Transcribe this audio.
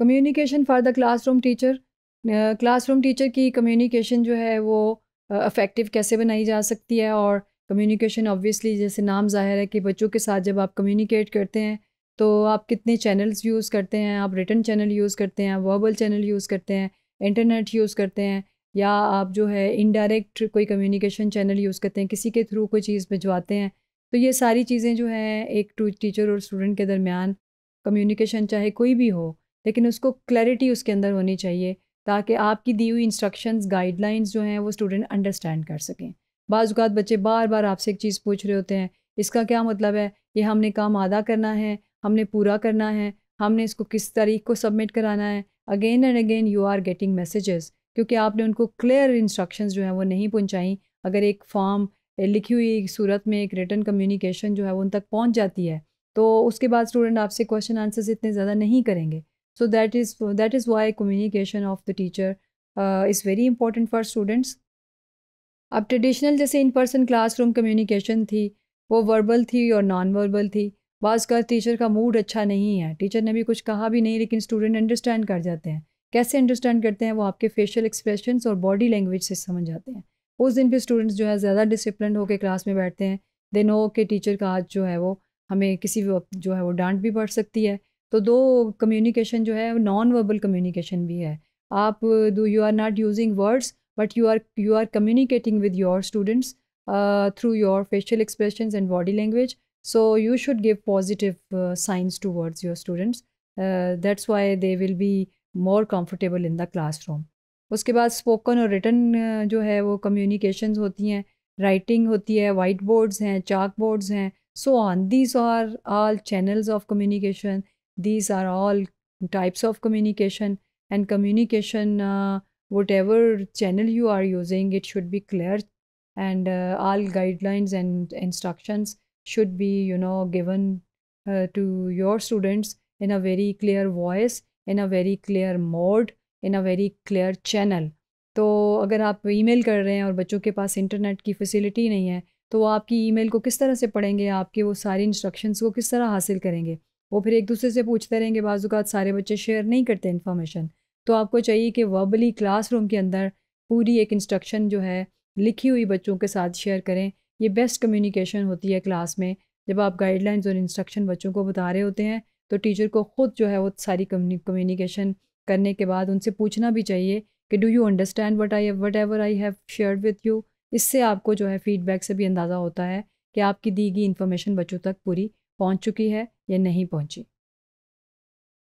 communication for the classroom teacher classroom teacher की communication जो है वो अफेक्टिव uh, कैसे बनाई जा सकती है और कम्युनिकेशन ऑब्वियसली जैसे नाम जाहिर है कि बच्चों के साथ जब आप कम्युनिकेट करते हैं तो आप कितने चैनल्स यूज़ करते हैं आप रिटर्न चैनल यूज़ करते हैं वर्बल चैनल यूज़ करते हैं इंटरनेट यूज़ करते हैं या आप जो है इनडायरेक्ट कोई कम्युनिकेशन चैनल यूज़ करते हैं किसी के थ्रू कोई चीज़ भिजवाते हैं तो ये सारी चीज़ें जो हैं एक टीचर और स्टूडेंट के दरमियान कम्युनिकेशन चाहे कोई भी हो लेकिन उसको क्लैरिटी उसके अंदर होनी चाहिए ताकि आपकी दी हुई इंस्ट्रक्शंस गाइडलाइंस जो हैं वो स्टूडेंट अंडरस्टैंड कर सकें बाज़ात बच्चे बार बार आपसे एक चीज़ पूछ रहे होते हैं इसका क्या मतलब है ये हमने काम आदा करना है हमने पूरा करना है हमने इसको किस तारीख को सबमिट कराना है again and again you are getting messages क्योंकि आपने उनको क्लियर इंस्ट्रक्शंस जो हैं वो नहीं पहुंचाई अगर एक फॉर्म लिखी हुई सूरत में एक रिटर्न कम्युनिकेशन जो है वो उन तक पहुंच जाती है तो उसके बाद स्टूडेंट आपसे क्वेश्चन आंसर्स इतने ज़्यादा नहीं करेंगे so that is that is why communication of the teacher uh, is very important for students अब ट्रेडिशनल जैसे इन पर्सन क्लासरूम कम्युनिकेशन थी वो वर्बल थी और नॉन वर्बल थी बाज़ टीचर का मूड अच्छा नहीं है टीचर ने भी कुछ कहा भी नहीं लेकिन स्टूडेंट अंडरस्टैंड कर जाते हैं कैसे अंडरस्टैंड करते हैं वो आपके फेशियल एक्सप्रेशन और बॉडी लैंग्वेज से समझ आते हैं उस दिन भी स्टूडेंट्स जो है ज़्यादा डिसिप्लिन होकर क्लास में बैठते हैं दे नो के टीचर का आज जो है वो हमें किसी भी वक्त जो है वो डांट भी पड़ सकती है तो दो कम्युनिकेशन जो है नॉन वर्बल कम्युनिकेशन भी है आप दो you are not using words but you are you are communicating with your students through your facial expression and body language so you should give positive signs towards your students that's why they will be more comfortable in the classroom उसके बाद spoken और return uh, जो है वो communication होती हैं writing होती है वाइट बोर्ड्स हैं चाक बोर्ड्स हैं so on these are all channels of communication these are all types of communication and communication uh, whatever channel you are using it should be clear and uh, all guidelines and instructions should be you know given uh, to your students in a very clear voice in a very clear mode in a very clear channel तो अगर आप email कर रहे हैं और बच्चों के पास internet की फैसिलिटी नहीं है तो वो आपकी ईमेल को किस तरह से पढ़ेंगे आपके वो सारी इंस्ट्रक्शंस को किस तरह हासिल करेंगे वो फिर एक दूसरे से पूछते रहेंगे बाजूकात सारे बच्चे शेयर नहीं करते इन्फॉर्मेशन तो आपको चाहिए कि वर्बली क्लासरूम के अंदर पूरी एक इंस्ट्रक्शन जो है लिखी हुई बच्चों के साथ शेयर करें ये बेस्ट कम्युनिकेशन होती है क्लास में जब आप गाइडलाइंस और इंस्ट्रक्शन बच्चों को बता रहे होते हैं तो टीचर को ख़ुद जो है वो सारी कम्युनिकेशन करने के बाद उनसे पूछना भी चाहिए कि do you understand what I whatever I have share with you इससे आपको जो है फीडबैक से भी अंदाज़ा होता है कि आपकी दी गई इन्फॉर्मेशन बच्चों तक पूरी पहुंच चुकी है या नहीं पहुंची